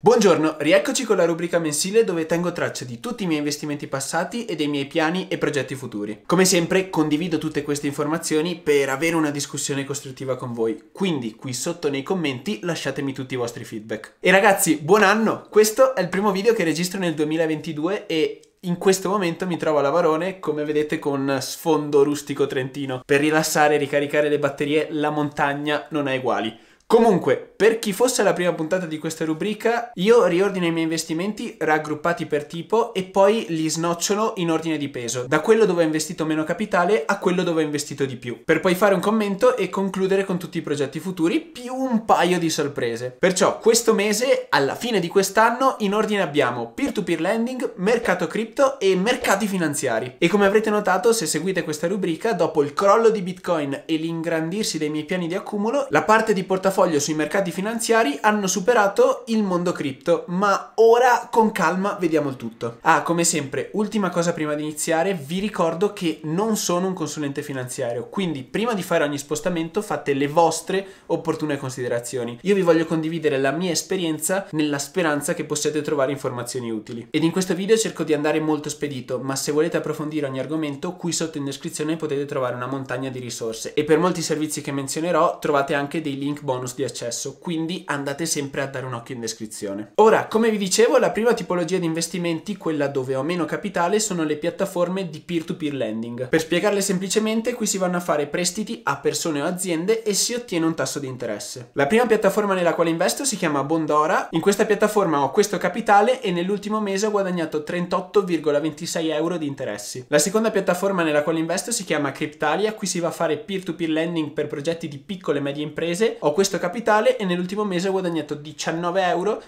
Buongiorno, rieccoci con la rubrica mensile dove tengo traccia di tutti i miei investimenti passati e dei miei piani e progetti futuri. Come sempre condivido tutte queste informazioni per avere una discussione costruttiva con voi, quindi qui sotto nei commenti lasciatemi tutti i vostri feedback. E ragazzi, buon anno! Questo è il primo video che registro nel 2022 e in questo momento mi trovo a Lavarone, come vedete, con sfondo rustico trentino. Per rilassare e ricaricare le batterie, la montagna non ha uguali. Comunque, per chi fosse la prima puntata di questa rubrica, io riordino i miei investimenti raggruppati per tipo e poi li snocciolo in ordine di peso, da quello dove ho investito meno capitale a quello dove ho investito di più, per poi fare un commento e concludere con tutti i progetti futuri più un paio di sorprese. Perciò, questo mese, alla fine di quest'anno, in ordine abbiamo peer-to-peer -peer lending, mercato cripto e mercati finanziari. E come avrete notato, se seguite questa rubrica, dopo il crollo di Bitcoin e l'ingrandirsi dei miei piani di accumulo, la parte di portafoglio portafoglio sui mercati finanziari hanno superato il mondo cripto, ma ora con calma vediamo il tutto. Ah, come sempre, ultima cosa prima di iniziare, vi ricordo che non sono un consulente finanziario, quindi prima di fare ogni spostamento fate le vostre opportune considerazioni. Io vi voglio condividere la mia esperienza nella speranza che possiate trovare informazioni utili. Ed in questo video cerco di andare molto spedito, ma se volete approfondire ogni argomento, qui sotto in descrizione potete trovare una montagna di risorse e per molti servizi che menzionerò trovate anche dei link bonus bonus di accesso, quindi andate sempre a dare un occhio in descrizione. Ora, come vi dicevo, la prima tipologia di investimenti, quella dove ho meno capitale, sono le piattaforme di peer-to-peer lending. Per spiegarle semplicemente, qui si vanno a fare prestiti a persone o aziende e si ottiene un tasso di interesse. La prima piattaforma nella quale investo si chiama Bondora. In questa piattaforma ho questo capitale e nell'ultimo mese ho guadagnato 38,26 euro di interessi. La seconda piattaforma nella quale investo si chiama Cryptalia. Qui si va a fare peer-to-peer -peer lending per progetti di piccole e medie imprese. Ho questo investimento capitale e nell'ultimo mese ho guadagnato 19,58 euro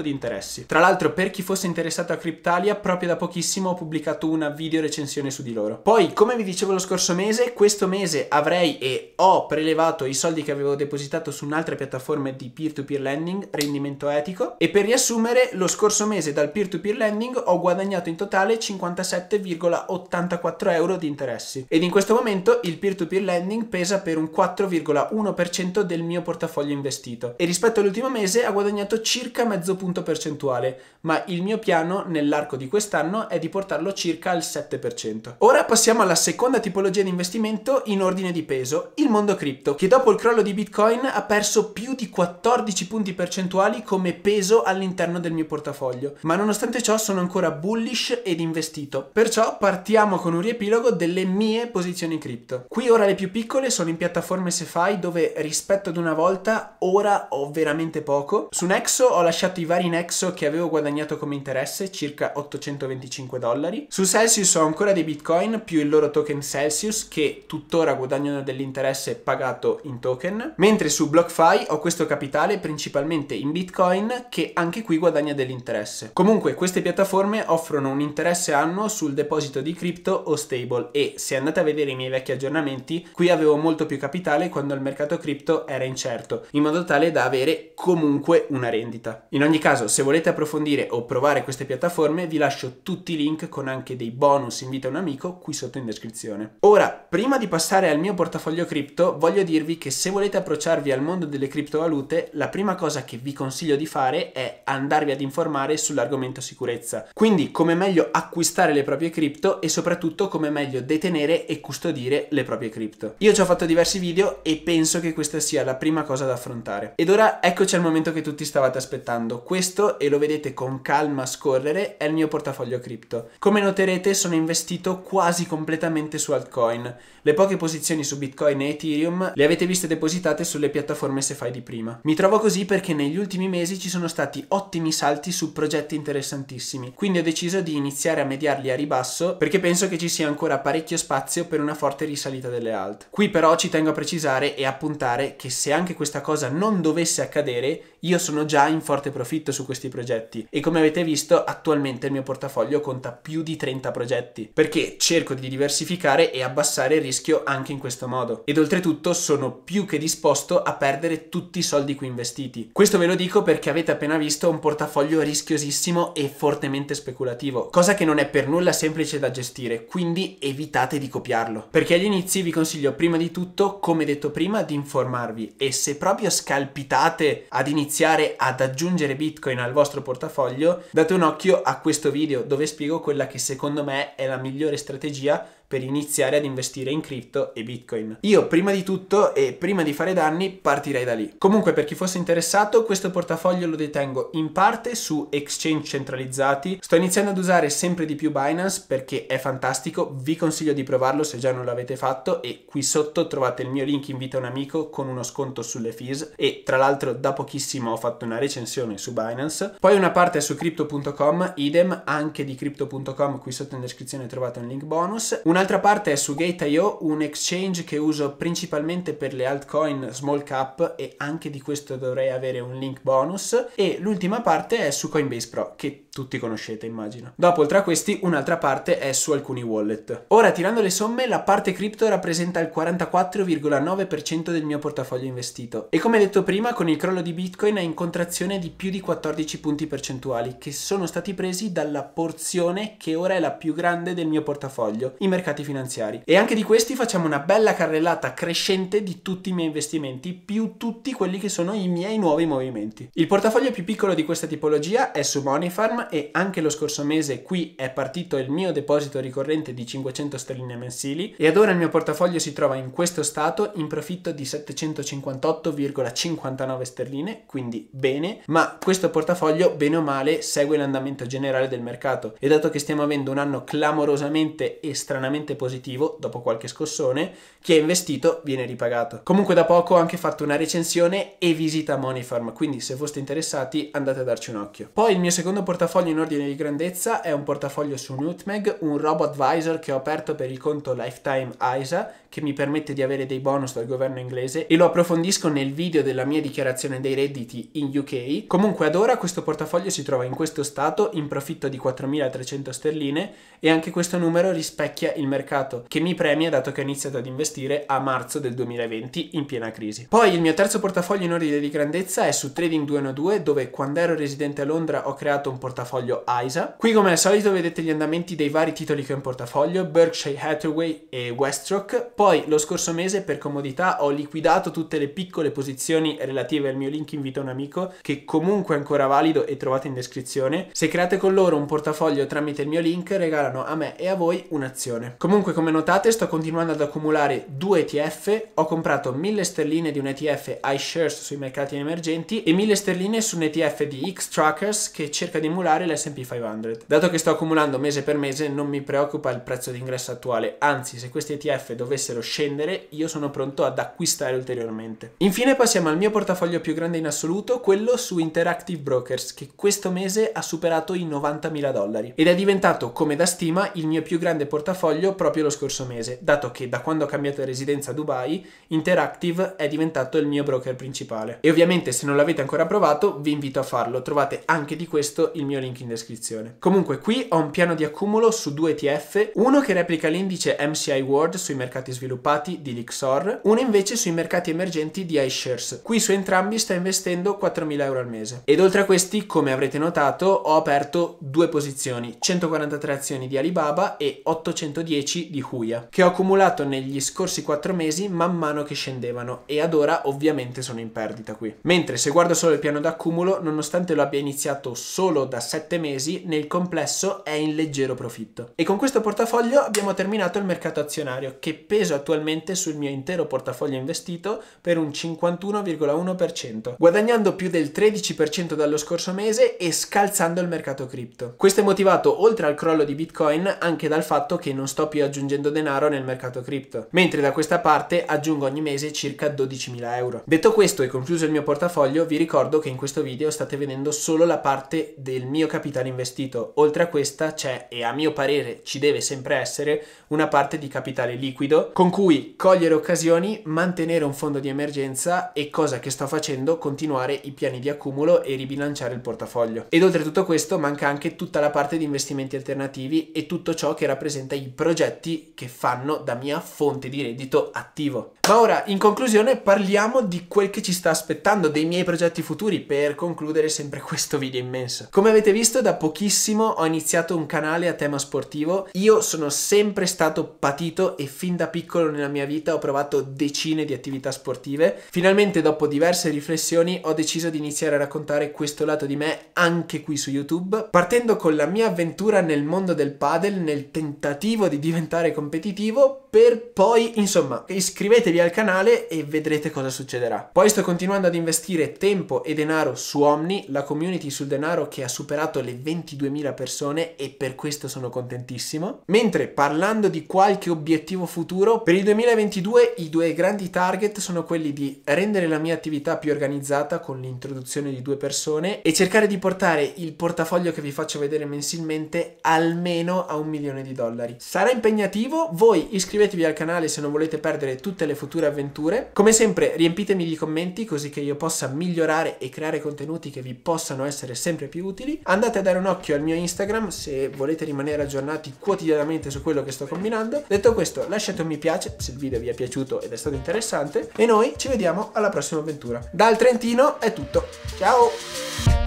di interessi. Tra l'altro per chi fosse interessato a Cryptalia proprio da pochissimo ho pubblicato una video recensione su di loro. Poi come vi dicevo lo scorso mese, questo mese avrei e ho prelevato i soldi che avevo depositato su un'altra piattaforma di peer-to-peer lending, rendimento etico e per riassumere lo scorso mese dal peer-to-peer lending ho guadagnato in totale 57,84 euro di interessi ed in questo momento il peer to -peer lending pesa per un 4,1% 10% del mio portafoglio investito e rispetto all'ultimo mese ha guadagnato circa mezzo punto percentuale, ma il mio piano nell'arco di quest'anno è di portarlo circa al 7%. Ora passiamo alla seconda tipologia di investimento in ordine di peso, il mondo cripto, che dopo il crollo di Bitcoin ha perso più di 14 punti percentuali come peso all'interno del mio portafoglio, ma nonostante ciò sono ancora bullish ed investito. Perciò partiamo con un riepilogo delle mie posizioni cripto. Qui ora le più piccole sono in piattaforme SeFi dove rispetto rispetto ad una volta, ora ho veramente poco. Su Nexo ho lasciato i vari Nexo che avevo guadagnato come interesse, circa 825 dollari. Su Celsius ho ancora dei bitcoin più il loro token Celsius che tuttora guadagnano dell'interesse pagato in token, mentre su BlockFi ho questo capitale principalmente in bitcoin che anche qui guadagna dell'interesse. Comunque queste piattaforme offrono un interesse annuo sul deposito di cripto o stable e se andate a vedere i miei vecchi aggiornamenti qui avevo molto più capitale quando il mercato cripto reddito era incerto, in modo tale da avere comunque una rendita. In ogni caso, se volete approfondire o provare queste piattaforme, vi lascio tutti i link con anche dei bonus invita un amico qui sotto in descrizione. Ora, prima di passare al mio portafoglio cripto, voglio dirvi che se volete approcciarvi al mondo delle criptovalute, la prima cosa che vi consiglio di fare è andarvi ad informare sull'argomento sicurezza. Quindi come meglio acquistare le proprie cripto e soprattutto come meglio detenere e custodire le proprie cripto. Io ci ho fatto diversi video e penso che queste questa sia la prima cosa da affrontare. Ed ora eccoci al momento che tutti stavate aspettando. Questo, e lo vedete con calma scorrere, è il mio portafoglio cripto. Come noterete sono investito quasi completamente su altcoin. Le poche posizioni su Bitcoin e Ethereum le avete viste depositate sulle piattaforme SeFi di prima. Mi trovo così perché negli ultimi mesi ci sono stati ottimi salti su progetti interessantissimi, quindi ho deciso di iniziare a mediarli a ribasso perché penso che ci sia ancora parecchio spazio per una forte risalita delle alt. Qui però ci tengo a precisare e appuntare pensare che se anche questa cosa non dovesse accadere, io sono già in forte profitto su questi progetti e come avete visto attualmente il mio portafoglio conta più di 30 progetti perché cerco di diversificare e abbassare il rischio anche in questo modo ed oltretutto sono più che disposto a perdere tutti i soldi qui investiti. Questo ve lo dico perché avete appena visto un portafoglio rischiosissimo e fortemente speculativo, cosa che non è per nulla semplice da gestire, quindi evitate di copiarlo perché agli inizi vi consiglio prima di tutto, come detto prima, di informare informarvi e se proprio scalpitate ad iniziare ad aggiungere Bitcoin al vostro portafoglio, date un occhio a questo video dove spiego quella che secondo me è la migliore strategia per iniziare ad investire in cripto e bitcoin. Io prima di tutto e prima di fare danni partirei da lì. Comunque per chi fosse interessato questo portafoglio lo detengo in parte su exchange centralizzati, sto iniziando ad usare sempre di più Binance perché è fantastico, vi consiglio di provarlo se già non l'avete fatto e qui sotto trovate il mio link invita un amico con uno sconto sulle fees e tra l'altro da pochissimo ho fatto una recensione su Binance. Poi una parte su crypto.com, idem anche di crypto.com qui sotto in descrizione trovate un link bonus. Una Un'altra parte è su Gate.io, un exchange che uso principalmente per le altcoin small cap e anche di questo dovrei avere un link bonus. E l'ultima parte è su Coinbase Pro, che tutti conoscete immagino. Dopo oltre a questi un'altra parte è su alcuni wallet. Ora tirando le somme la parte cripto rappresenta il 44,9% del mio portafoglio investito e come detto prima con il crollo di Bitcoin è in contrazione di più di 14 punti percentuali che sono stati presi dalla porzione che ora è la più grande del mio portafoglio, i mercati mercati finanziari. E anche di questi facciamo una bella carrellata crescente di tutti i miei investimenti, più tutti quelli che sono i miei nuovi movimenti. Il portafoglio più piccolo di questa tipologia è su Moneyfarm e anche lo scorso mese qui è partito il mio deposito ricorrente di 500 sterline mensili e ad ora il mio portafoglio si trova in questo stato in profitto di 758,59 sterline, quindi bene, ma questo portafoglio bene o male segue l'andamento generale del mercato e dato che stiamo avendo un anno clamorosamente e stranamente veramente positivo dopo qualche scossone. Chi ha investito viene ripagato. Comunque da poco ho anche fatto una recensione e visita Money Farm, quindi se foste interessati andate a darci un occhio. Poi il mio secondo portafoglio in ordine di grandezza è un portafoglio su Nutmeg, un robo advisor che ho aperto per il conto Lifetime ISA che mi permette di avere dei bonus dal governo inglese e lo approfondisco nel video della mia dichiarazione dei redditi in UK. Comunque ad ora questo portafoglio si trova in questo stato in profitto di 4.300 sterline e anche questo numero rispecchia il il mercato che mi premia dato che ho iniziato ad investire a marzo del 2020 in piena crisi. Poi il mio terzo portafoglio in ordine di grandezza è su Trading 212 dove quando ero residente a Londra ho creato un portafoglio ISA. Qui come al solito vedete gli andamenti dei vari titoli che ho in portafoglio, Berkshire Hathaway e Westrock. Poi lo scorso mese per comodità ho liquidato tutte le piccole posizioni relative al mio link invito un amico che comunque è ancora valido e trovate in descrizione. Se create con loro un portafoglio tramite il mio link regalano a me e a voi un'azione. Comunque come notate sto continuando ad accumulare due ETF, ho comprato 1000 sterline di un ETF iShares sui mercati emergenti e 1000 sterline su un ETF di X-Trackers che cerca di emulare l'S&P 500. Dato che sto accumulando mese per mese non mi preoccupa il prezzo di ingresso attuale, anzi se questi ETF dovessero scendere io sono pronto ad acquistare ulteriormente. Infine passiamo al mio portafoglio più grande in assoluto, quello su Interactive Brokers che questo mese ha superato i 90.000 dollari ed è diventato come da stima il mio più grande portafoglio luglio proprio lo scorso mese, dato che da quando ho cambiato residenza a Dubai, Interactive è diventato il mio broker principale. E ovviamente se non l'avete ancora provato, vi invito a farlo, trovate anche di questo il mio link in descrizione. Comunque qui ho un piano di accumulo su due ETF, uno che replica l'indice MCI World sui mercati sviluppati di Lixor, uno invece sui mercati emergenti di iShares. Qui su entrambi sto investendo 4.000 euro al mese. Ed oltre a questi, come avrete notato, ho aperto due posizioni, 143 azioni di Alibaba e 810 10 di Huya, che ho accumulato negli scorsi 4 mesi man mano che scendevano e ad ora ovviamente sono in perdita qui. Mentre se guardo solo il piano d'accumulo, nonostante lo abbia iniziato solo da 7 mesi, nel complesso è in leggero profitto. E con questo portafoglio abbiamo terminato il mercato azionario, che pesa attualmente sul mio intero portafoglio investito per un 51,1%, guadagnando più del 13% dallo scorso mese e scalzando il mercato cripto. Questo è motivato oltre al crollo di Bitcoin anche dal fatto che non sto più aggiungendo denaro nel mercato cripto, mentre da questa parte aggiungo ogni mese circa 12.000 euro. Detto questo e concluso il mio portafoglio, vi ricordo che in questo video state vedendo solo la parte del mio capitale investito, oltre a questa c'è, e a mio parere ci deve sempre essere, una parte di capitale liquido con cui cogliere occasioni, mantenere un fondo di emergenza e cosa che sto facendo, continuare i piani di accumulo e ribilanciare il portafoglio. Ed oltre a tutto questo manca anche tutta la parte di investimenti alternativi e tutto ciò che rappresenta i progetti progetti che fanno da mia fonte di reddito attivo. Ma ora, in conclusione, parliamo di quel che ci sta aspettando, dei miei progetti futuri, per concludere sempre questo video immenso. Come avete visto, da pochissimo ho iniziato un canale a tema sportivo. Io sono sempre stato patito e fin da piccolo nella mia vita ho provato decine di attività sportive. Finalmente, dopo diverse riflessioni, ho deciso di iniziare a raccontare questo lato di me anche qui su YouTube, partendo con la mia avventura nel mondo del padel nel tentativo di diventare competitivo per poi, insomma, iscrivetevi al canale e vedrete cosa succederà. Poi sto continuando ad investire tempo e denaro su Omni, la community sul denaro che ha superato le 22.000 persone e per questo sono contentissimo. Mentre parlando di qualche obiettivo futuro, per il 2022 i due grandi target sono quelli di rendere la mia attività più organizzata con l'introduzione di due persone e cercare di portare il portafoglio che vi faccio vedere mensilmente almeno a un milione di dollari. Sarà impegnativo, voi iscrivetevi iscrivetevi al canale se non volete perdere tutte le future avventure. Come sempre riempitemi di commenti così che io possa migliorare e creare contenuti che vi possano essere sempre più utili. Andate a dare un occhio al mio Instagram se volete rimanere aggiornati quotidianamente su quello che sto combinando. Detto questo lasciate un mi piace se il video vi è piaciuto ed è stato interessante e noi ci vediamo alla prossima avventura. Dal Trentino è tutto, ciao!